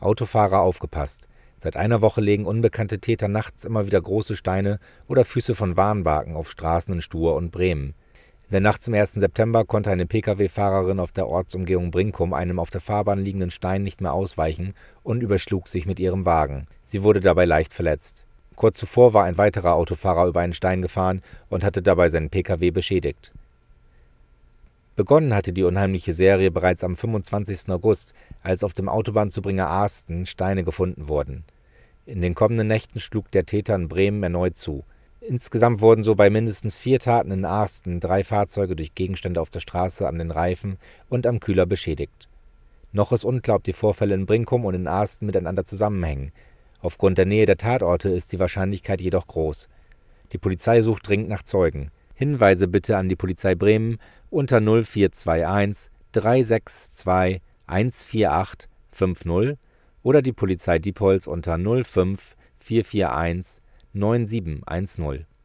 Autofahrer aufgepasst. Seit einer Woche legen unbekannte Täter nachts immer wieder große Steine oder Füße von Warnwagen auf Straßen in Stur und Bremen. In der Nacht zum 1. September konnte eine Pkw-Fahrerin auf der Ortsumgehung Brinkum einem auf der Fahrbahn liegenden Stein nicht mehr ausweichen und überschlug sich mit ihrem Wagen. Sie wurde dabei leicht verletzt. Kurz zuvor war ein weiterer Autofahrer über einen Stein gefahren und hatte dabei seinen Pkw beschädigt. Begonnen hatte die unheimliche Serie bereits am 25. August, als auf dem Autobahnzubringer Arsten Steine gefunden wurden. In den kommenden Nächten schlug der Täter in Bremen erneut zu. Insgesamt wurden so bei mindestens vier Taten in Arsten drei Fahrzeuge durch Gegenstände auf der Straße an den Reifen und am Kühler beschädigt. Noch ist unklar, ob die Vorfälle in Brinkum und in Arsten miteinander zusammenhängen. Aufgrund der Nähe der Tatorte ist die Wahrscheinlichkeit jedoch groß. Die Polizei sucht dringend nach Zeugen. Hinweise bitte an die Polizei Bremen unter 0421 362 148 50 oder die Polizei Diepholz unter 05 441 9710